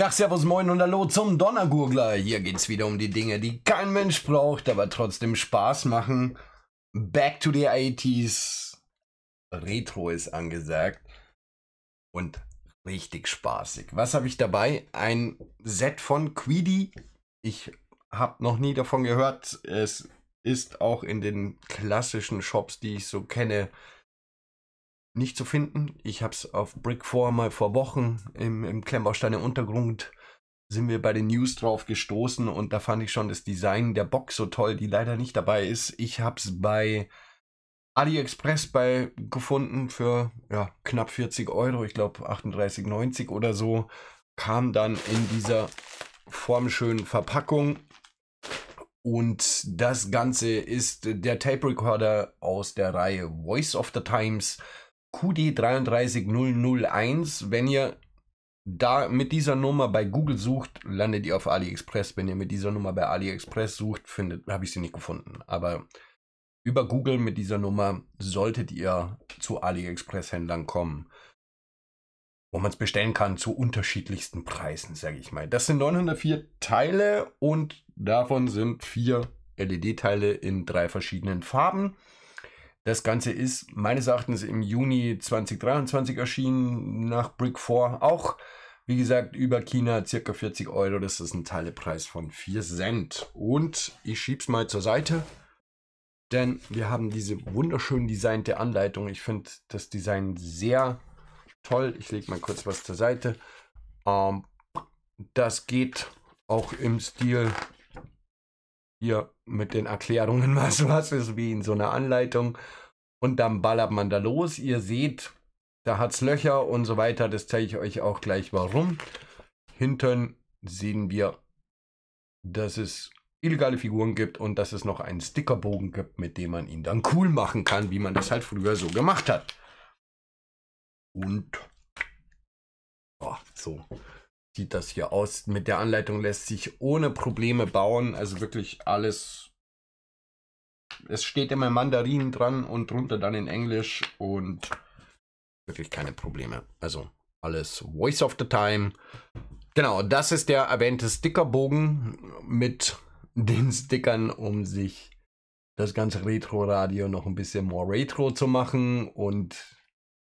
Ja, servus, moin und hallo zum Donnergurgler. Hier geht's wieder um die Dinge, die kein Mensch braucht, aber trotzdem Spaß machen. Back to the 80s. Retro ist angesagt. Und richtig spaßig. Was habe ich dabei? Ein Set von Queedy. Ich habe noch nie davon gehört. Es ist auch in den klassischen Shops, die ich so kenne, nicht zu finden. Ich habe es auf Brick 4 mal vor Wochen im, im Klemmbausteiner Untergrund sind wir bei den News drauf gestoßen und da fand ich schon das Design der Box so toll, die leider nicht dabei ist. Ich habe es bei AliExpress bei gefunden für ja, knapp 40 Euro, ich glaube 38,90 oder so. Kam dann in dieser formschönen Verpackung. Und das Ganze ist der Tape Recorder aus der Reihe Voice of the Times. QD33001. Wenn ihr da mit dieser Nummer bei Google sucht, landet ihr auf AliExpress. Wenn ihr mit dieser Nummer bei AliExpress sucht, findet, habe ich sie nicht gefunden. Aber über Google mit dieser Nummer solltet ihr zu AliExpress-Händlern kommen, wo man es bestellen kann zu unterschiedlichsten Preisen, sage ich mal. Das sind 904 Teile und davon sind vier LED-Teile in drei verschiedenen Farben. Das Ganze ist meines Erachtens im Juni 2023 erschienen nach Brick 4. Auch, wie gesagt, über China circa 40 Euro. Das ist ein Teilepreis von 4 Cent. Und ich schieb's mal zur Seite. Denn wir haben diese wunderschön designte Anleitung. Ich finde das Design sehr toll. Ich lege mal kurz was zur Seite. Ähm, das geht auch im Stil hier mit den Erklärungen, was was ist, wie in so einer Anleitung. Und dann ballert man da los. Ihr seht, da hat es Löcher und so weiter. Das zeige ich euch auch gleich warum. Hinten sehen wir, dass es illegale Figuren gibt und dass es noch einen Stickerbogen gibt, mit dem man ihn dann cool machen kann, wie man das halt früher so gemacht hat. Und oh, so sieht das hier aus. Mit der Anleitung lässt sich ohne Probleme bauen. Also wirklich alles. Es steht immer Mandarin dran und drunter dann in Englisch und wirklich keine Probleme. Also alles Voice of the Time. Genau, das ist der erwähnte Stickerbogen mit den Stickern, um sich das ganze Retro-Radio noch ein bisschen more retro zu machen und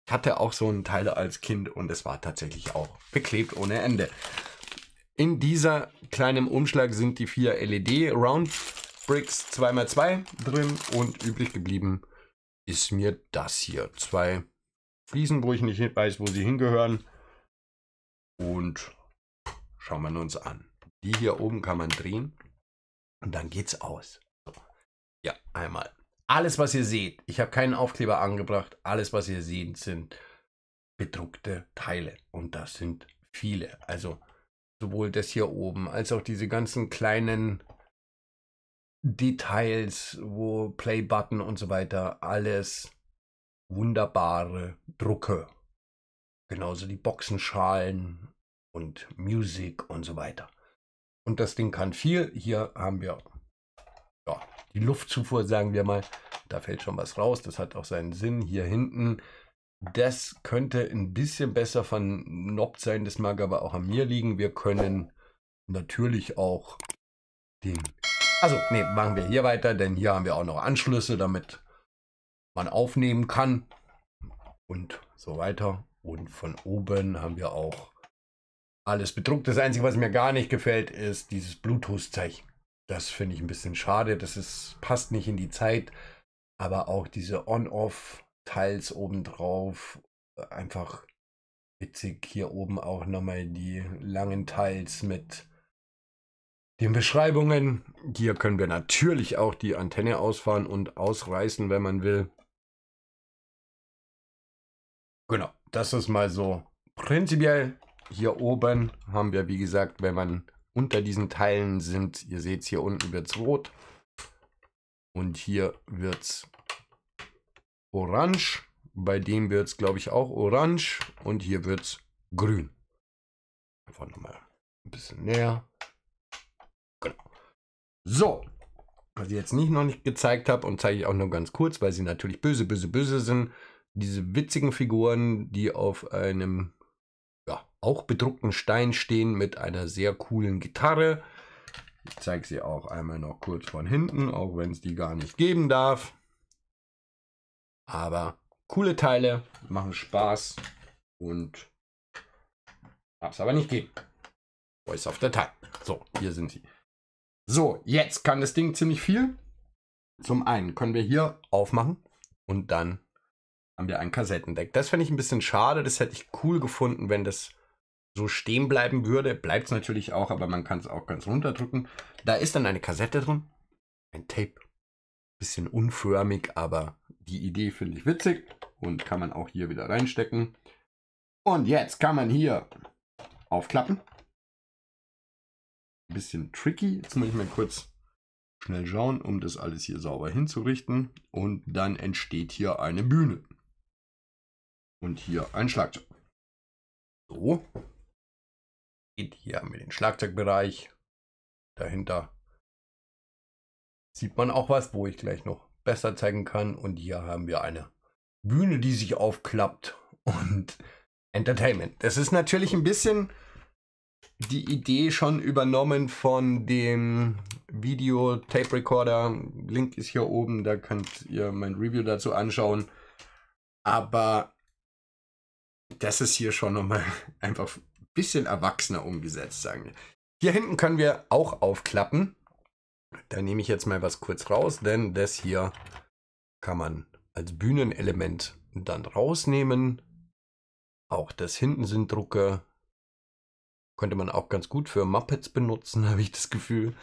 ich hatte auch so einen Teil als Kind und es war tatsächlich auch beklebt ohne Ende. In dieser kleinen Umschlag sind die vier LED Round Bricks 2x2 drin und übrig geblieben ist mir das hier. Zwei Fliesen, wo ich nicht weiß, wo sie hingehören. Und schauen wir uns an. Die hier oben kann man drehen und dann geht's aus. Ja, einmal alles, was ihr seht, ich habe keinen Aufkleber angebracht, alles, was ihr seht, sind bedruckte Teile. Und das sind viele. Also sowohl das hier oben als auch diese ganzen kleinen Details, wo Play-Button und so weiter, alles wunderbare Drucke. Genauso die Boxenschalen und Music und so weiter. Und das Ding kann viel. Hier haben wir die Luftzufuhr, sagen wir mal, da fällt schon was raus, das hat auch seinen Sinn hier hinten. Das könnte ein bisschen besser vernoppt sein, das mag aber auch an mir liegen. Wir können natürlich auch den... Also, nee, machen wir hier weiter, denn hier haben wir auch noch Anschlüsse, damit man aufnehmen kann und so weiter. Und von oben haben wir auch alles bedruckt. Das Einzige, was mir gar nicht gefällt, ist dieses Bluetooth-Zeichen. Das finde ich ein bisschen schade. Das ist, passt nicht in die Zeit. Aber auch diese On-Off-Teils obendrauf, einfach witzig. Hier oben auch nochmal die langen Teils mit den Beschreibungen. Hier können wir natürlich auch die Antenne ausfahren und ausreißen, wenn man will. Genau, das ist mal so prinzipiell. Hier oben haben wir, wie gesagt, wenn man unter diesen Teilen sind, ihr seht es hier unten wird es rot und hier wird es orange. Bei dem wird es, glaube ich, auch orange und hier wird es grün. Einfach nochmal ein bisschen näher. Genau. So, was ich jetzt nicht noch nicht gezeigt habe und zeige ich auch nur ganz kurz, weil sie natürlich böse, böse, böse sind. Diese witzigen Figuren, die auf einem auch bedruckten Stein stehen mit einer sehr coolen Gitarre. Ich zeige sie auch einmal noch kurz von hinten, auch wenn es die gar nicht geben darf. Aber coole Teile, machen Spaß und darf es aber nicht geben. Voice of the Time. So, hier sind sie. So, jetzt kann das Ding ziemlich viel. Zum einen können wir hier aufmachen und dann haben wir ein Kassettendeck. Das finde ich ein bisschen schade. Das hätte ich cool gefunden, wenn das so stehen bleiben würde, bleibt es natürlich auch, aber man kann es auch ganz runterdrücken. Da ist dann eine Kassette drin, ein Tape. Bisschen unförmig, aber die Idee finde ich witzig und kann man auch hier wieder reinstecken. Und jetzt kann man hier aufklappen. Ein bisschen tricky. Jetzt muss ich mal kurz schnell schauen, um das alles hier sauber hinzurichten. Und dann entsteht hier eine Bühne. Und hier ein Schlagzeug. So, hier haben wir den Schlagzeugbereich. Dahinter sieht man auch was, wo ich gleich noch besser zeigen kann. Und hier haben wir eine Bühne, die sich aufklappt und Entertainment. Das ist natürlich ein bisschen die Idee schon übernommen von dem Video Tape Recorder. Link ist hier oben, da könnt ihr mein Review dazu anschauen. Aber das ist hier schon nochmal einfach bisschen erwachsener umgesetzt, sagen wir. Hier hinten können wir auch aufklappen. Da nehme ich jetzt mal was kurz raus, denn das hier kann man als Bühnenelement dann rausnehmen. Auch das hinten sind Drucke. Könnte man auch ganz gut für Muppets benutzen, habe ich das Gefühl.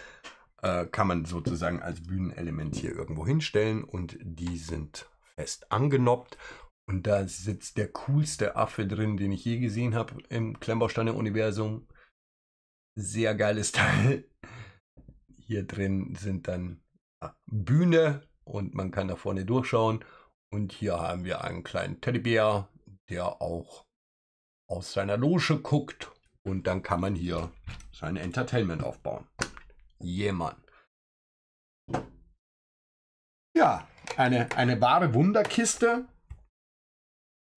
Äh, kann man sozusagen als Bühnenelement hier irgendwo hinstellen und die sind fest angenoppt. Und da sitzt der coolste Affe drin, den ich je gesehen habe im Klemmbausteine-Universum. Sehr geiles Teil. Hier drin sind dann ah, Bühne und man kann da vorne durchschauen. Und hier haben wir einen kleinen Teddybär, der auch aus seiner Loge guckt. Und dann kann man hier sein Entertainment aufbauen. Jemand. Yeah, ja, eine, eine wahre Wunderkiste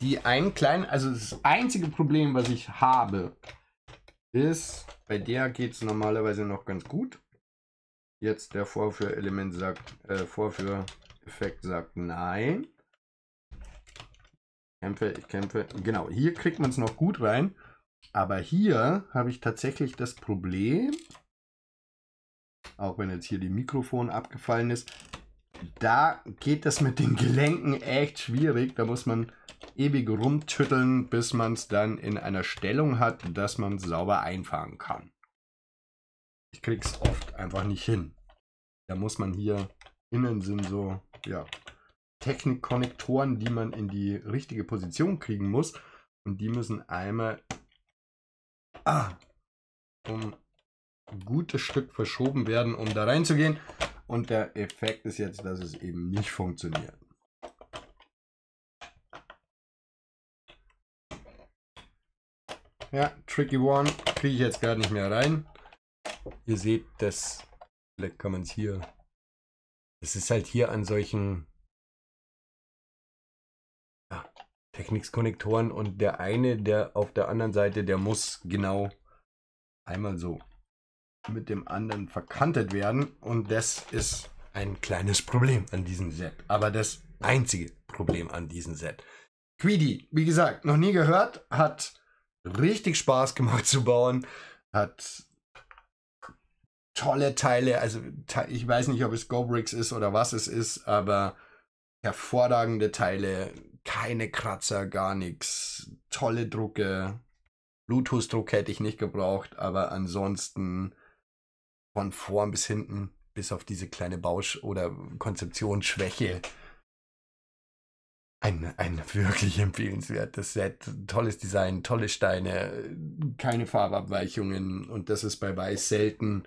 die einen kleinen, also das einzige Problem, was ich habe, ist, bei der geht es normalerweise noch ganz gut. Jetzt der Vorführelement sagt, äh, Vorführeffekt sagt nein. kämpfe, ich kämpfe. Genau, hier kriegt man es noch gut rein. Aber hier habe ich tatsächlich das Problem, auch wenn jetzt hier die Mikrofon abgefallen ist, da geht das mit den Gelenken echt schwierig. Da muss man ewig rumtütteln, bis man es dann in einer Stellung hat, dass man es sauber einfahren kann. Ich krieg's oft einfach nicht hin. Da muss man hier innen sind so ja, Technikkonnektoren, die man in die richtige Position kriegen muss. Und die müssen einmal ah, um ein gutes Stück verschoben werden, um da reinzugehen. Und der Effekt ist jetzt, dass es eben nicht funktioniert. Ja, Tricky One kriege ich jetzt gerade nicht mehr rein. Ihr seht, das vielleicht kann man es hier. Es ist halt hier an solchen ja, Technics-Konnektoren und der eine, der auf der anderen Seite, der muss genau einmal so mit dem anderen verkantet werden und das ist ein kleines Problem an diesem Set. Aber das einzige Problem an diesem Set. Quidi, wie gesagt, noch nie gehört, hat richtig Spaß gemacht zu bauen. Hat tolle Teile, also ich weiß nicht, ob es GoBricks ist oder was es ist, aber hervorragende Teile, keine Kratzer, gar nichts, tolle Drucke. Bluetooth-Druck hätte ich nicht gebraucht, aber ansonsten von vorn bis hinten, bis auf diese kleine Bausch- oder Konzeptionsschwäche, ein, ein wirklich empfehlenswertes Set. Tolles Design, tolle Steine, keine Farbabweichungen und das ist bei Weiß selten.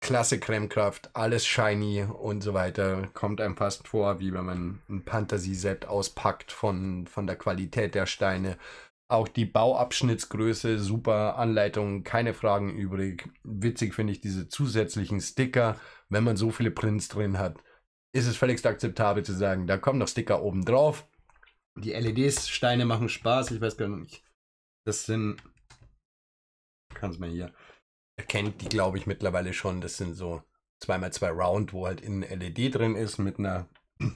Klasse Kremkraft, alles shiny und so weiter. Kommt einem fast vor, wie wenn man ein Fantasy-Set auspackt von, von der Qualität der Steine. Auch die Bauabschnittsgröße, super Anleitung, keine Fragen übrig. Witzig finde ich diese zusätzlichen Sticker, wenn man so viele Prints drin hat ist es völlig akzeptabel zu sagen, da kommen noch Sticker oben drauf. Die LEDs-Steine machen Spaß, ich weiß gar nicht. Das sind. Kann es mal hier. Erkennt die, glaube ich, mittlerweile schon. Das sind so 2x2 Round, wo halt innen LED drin ist mit einer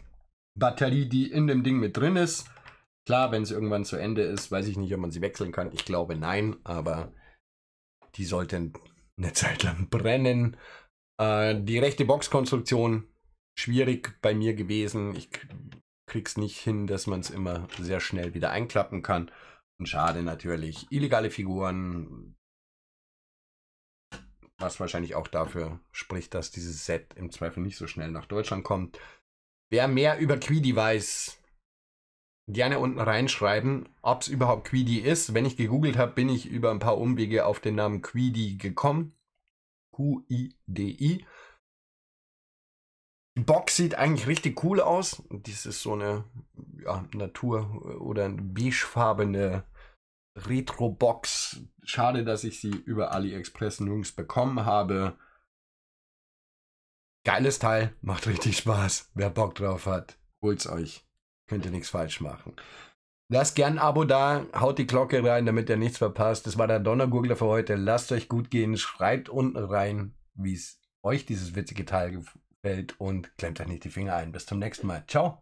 Batterie, die in dem Ding mit drin ist. Klar, wenn es irgendwann zu Ende ist, weiß ich nicht, ob man sie wechseln kann. Ich glaube nein, aber die sollten eine Zeit lang brennen. Äh, die rechte Boxkonstruktion schwierig bei mir gewesen. Ich krieg's nicht hin, dass man es immer sehr schnell wieder einklappen kann. Und schade natürlich. Illegale Figuren. Was wahrscheinlich auch dafür spricht, dass dieses Set im Zweifel nicht so schnell nach Deutschland kommt. Wer mehr über Quidi weiß, gerne unten reinschreiben, ob es überhaupt Quidi ist. Wenn ich gegoogelt habe, bin ich über ein paar Umwege auf den Namen Quidi gekommen. Q-I-D-I. Box sieht eigentlich richtig cool aus. Dies ist so eine ja, Natur- oder beigefarbene Retro-Box. Schade, dass ich sie über AliExpress nirgends bekommen habe. Geiles Teil, macht richtig Spaß. Wer Bock drauf hat, holt's euch. Könnt ihr nichts falsch machen. Lasst gern ein Abo da, haut die Glocke rein, damit ihr nichts verpasst. Das war der Donnergurgler für heute. Lasst euch gut gehen. Schreibt unten rein, wie es euch dieses witzige Teil gefällt Welt und klemmt euch nicht die Finger ein. Bis zum nächsten Mal. Ciao.